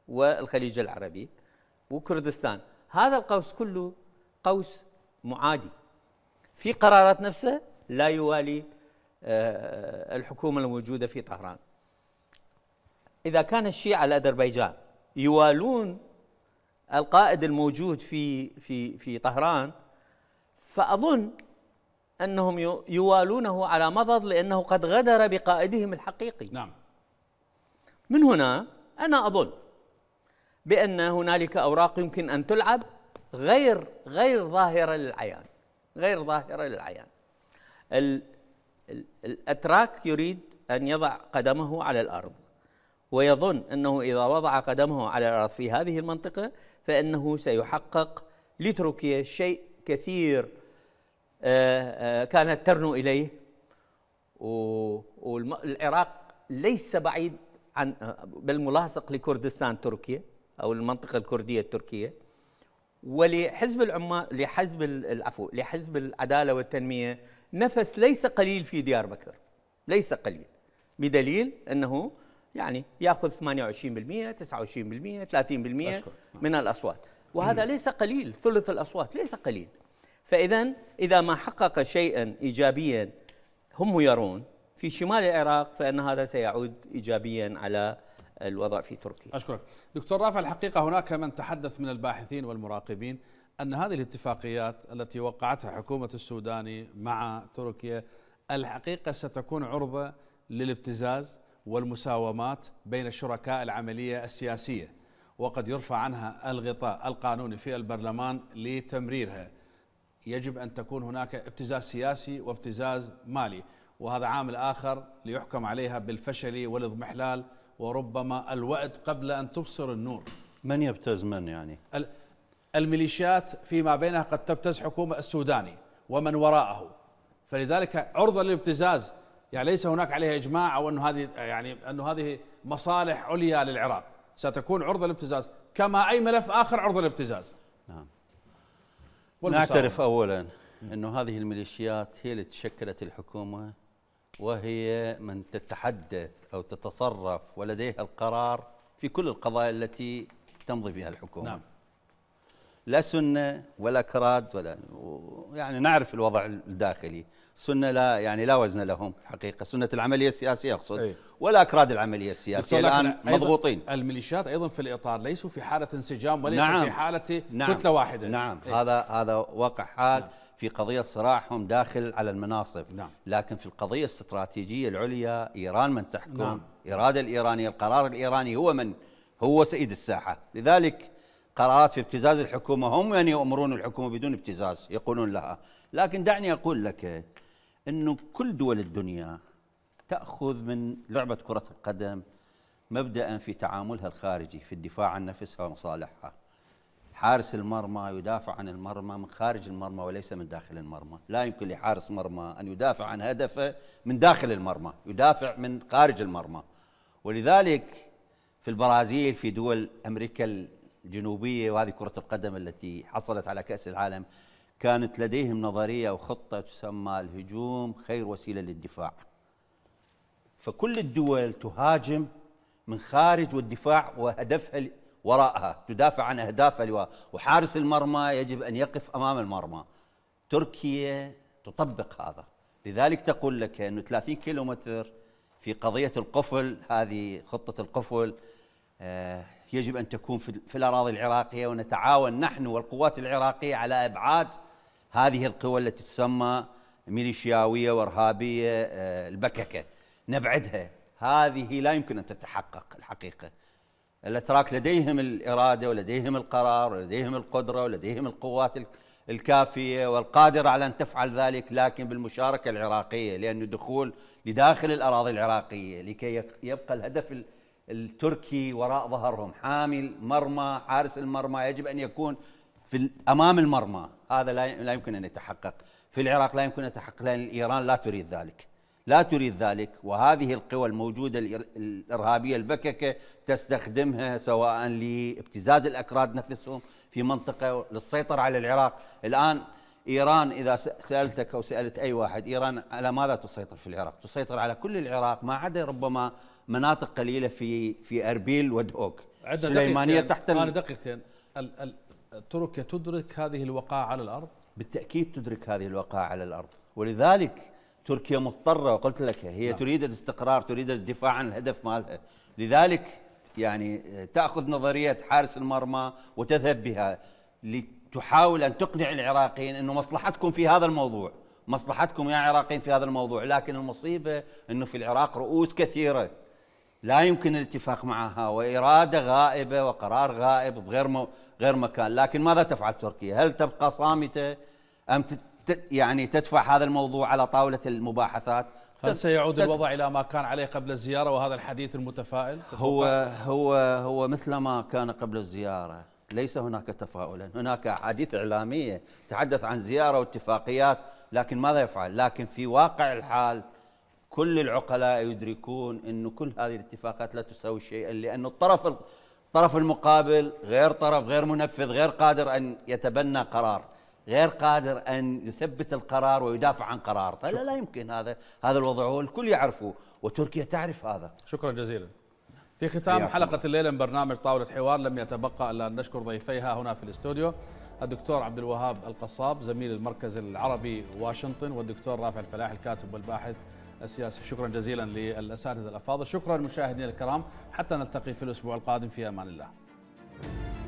والخليج العربي وكردستان هذا القوس كله قوس معادي في قرارات نفسه لا يوالي آه، الحكومة الموجودة في طهران إذا كان الشيعة الأذربيجان يوالون القائد الموجود في في في طهران فاظن انهم يوالونه على مضض لانه قد غدر بقائدهم الحقيقي نعم من هنا انا اظن بان هنالك اوراق يمكن ان تلعب غير غير ظاهره للعيان غير ظاهره للعيان الاتراك يريد ان يضع قدمه على الارض ويظن أنه إذا وضع قدمه على الأرض في هذه المنطقة فإنه سيحقق لتركيا شيء كثير آه، آه، كانت ترنو إليه والعراق ليس بعيد عن بالملاصق لكردستان تركيا أو المنطقة الكردية التركية ولحزب العمال لحزب العفو لحزب العداله والتنميه نفس ليس قليل في ديار بكر ليس قليل بدليل انه يعني ياخذ 28% 29% 30% من الاصوات وهذا ليس قليل ثلث الاصوات ليس قليل فاذا اذا ما حقق شيئا ايجابيا هم يرون في شمال العراق فان هذا سيعود ايجابيا على الوضع في تركيا أشكرك دكتور رافع الحقيقة هناك من تحدث من الباحثين والمراقبين أن هذه الاتفاقيات التي وقعتها حكومة السوداني مع تركيا الحقيقة ستكون عرضة للابتزاز والمساومات بين شركاء العملية السياسية وقد يرفع عنها الغطاء القانوني في البرلمان لتمريرها يجب أن تكون هناك ابتزاز سياسي وابتزاز مالي وهذا عامل آخر ليحكم عليها بالفشل والاضمحلال وربما الوعد قبل أن تبصر النور من يبتز من يعني؟ الميليشيات فيما بينها قد تبتز حكومة السوداني ومن وراءه فلذلك عرضة للابتزاز يعني ليس هناك عليها اجماع او انه هذه يعني انه هذه مصالح عليا للعراق ستكون عرضه للابتزاز كما اي ملف اخر عرضه للابتزاز نعم نعترف اولا انه هذه الميليشيات هي اللي تشكلت الحكومه وهي من تتحدث او تتصرف ولديها القرار في كل القضايا التي تمضي فيها الحكومه نعم. لا سنه ولا كراد ولا يعني نعرف الوضع الداخلي سنه لا يعني لا وزن لهم الحقيقه سنه العمليه السياسيه اقصد أي. ولا اكراد العمليه السياسيه الان مضغوطين الميليشيات ايضا في الاطار ليسوا في حاله انسجام وليسوا نعم في حاله نعم كتله واحده نعم أي. هذا هذا واقع حال نعم. في قضية صراعهم داخل على المناصب نعم. لكن في القضية الاستراتيجية العليا إيران من تحكم نعم. إرادة الإيرانية القرار الإيراني هو من هو سيد الساحة لذلك قرارات في ابتزاز الحكومة هم يعني يؤمرون الحكومة بدون ابتزاز يقولون لها لكن دعني أقول لك أنه كل دول الدنيا تأخذ من لعبة كرة القدم مبدأ في تعاملها الخارجي في الدفاع عن نفسها ومصالحها حارس المرمى يدافع عن المرمى من خارج المرمى وليس من داخل المرمى لا يمكن لحارس مرمى أن يدافع عن هدفه من داخل المرمى يدافع من خارج المرمى ولذلك في البرازيل في دول أمريكا الجنوبية وهذه كرة القدم التي حصلت على كأس العالم كانت لديهم نظرية وخطة تسمى الهجوم خير وسيلة للدفاع فكل الدول تهاجم من خارج والدفاع وهدفها وراءها تدافع عن أهدافها وحارس المرمى يجب أن يقف أمام المرمى تركيا تطبق هذا لذلك تقول لك أنه 30 كيلومتر في قضية القفل هذه خطة القفل آه يجب أن تكون في الأراضي العراقية ونتعاون نحن والقوات العراقية على إبعاد هذه القوى التي تسمى ميليشياوية وإرهابية آه، البككة نبعدها هذه لا يمكن أن تتحقق الحقيقة الأتراك لديهم الإرادة ولديهم القرار ولديهم القدرة ولديهم القوات الكافية والقادرة على أن تفعل ذلك لكن بالمشاركة العراقية لأن الدخول لداخل الأراضي العراقية لكي يبقى الهدف التركي وراء ظهرهم حامي المرمى حارس المرمى يجب أن يكون في أمام المرمى هذا لا يمكن أن يتحقق في العراق لا يمكن أن يتحقق لأن إيران لا تريد ذلك لا تريد ذلك وهذه القوى الموجودة الإرهابية البككة تستخدمها سواء لابتزاز الأكراد نفسهم في منطقة للسيطرة على العراق الآن إيران إذا سألتك أو سألت أي واحد إيران على ماذا تسيطر في العراق تسيطر على كل العراق ما عدا ربما مناطق قليله في في اربيل ودهوك سليمانيه تحت انا دقيقتين تركيا تدرك هذه الوقائع على الارض بالتاكيد تدرك هذه الوقائع على الارض ولذلك تركيا مضطره وقلت لك هي نعم. تريد الاستقرار تريد الدفاع عن الهدف مالها لذلك يعني تاخذ نظريه حارس المرمى وتذهب بها لتحاول ان تقنع العراقيين انه مصلحتكم في هذا الموضوع مصلحتكم يا عراقيين في هذا الموضوع لكن المصيبه انه في العراق رؤوس كثيره لا يمكن الاتفاق معها وإرادة غائبة وقرار غائب بغير غير مكان لكن ماذا تفعل تركيا هل تبقى صامتة أم يعني تدفع هذا الموضوع على طاولة المباحثات هل سيعود الوضع الى ما كان عليه قبل الزياره وهذا الحديث المتفائل؟ هو هو هو مثل ما كان قبل الزياره، ليس هناك تفاؤلا، هناك احاديث اعلاميه تحدث عن زياره واتفاقيات، لكن ماذا يفعل؟ لكن في واقع الحال كل العقلاء يدركون انه كل هذه الاتفاقات لا تساوي شيئا لانه الطرف الطرف المقابل غير طرف غير منفذ غير قادر أن يتبنى قرار غير قادر أن يثبت القرار ويدافع عن قرار فلا لا يمكن هذا هذا الوضع هو الكل يعرفه وتركيا تعرف هذا شكرا جزيلا في ختام حلقة الليلة من برنامج طاولة حوار لم يتبقى إلا أن نشكر ضيفيها هنا في الاستوديو الدكتور عبد الوهاب القصاب زميل المركز العربي واشنطن والدكتور رافع الفلاح الكاتب والباحث السياسي شكرا جزيلا للأساتذة الأفاضل شكرا مشاهدينا الكرام حتى نلتقي في الأسبوع القادم في أمان الله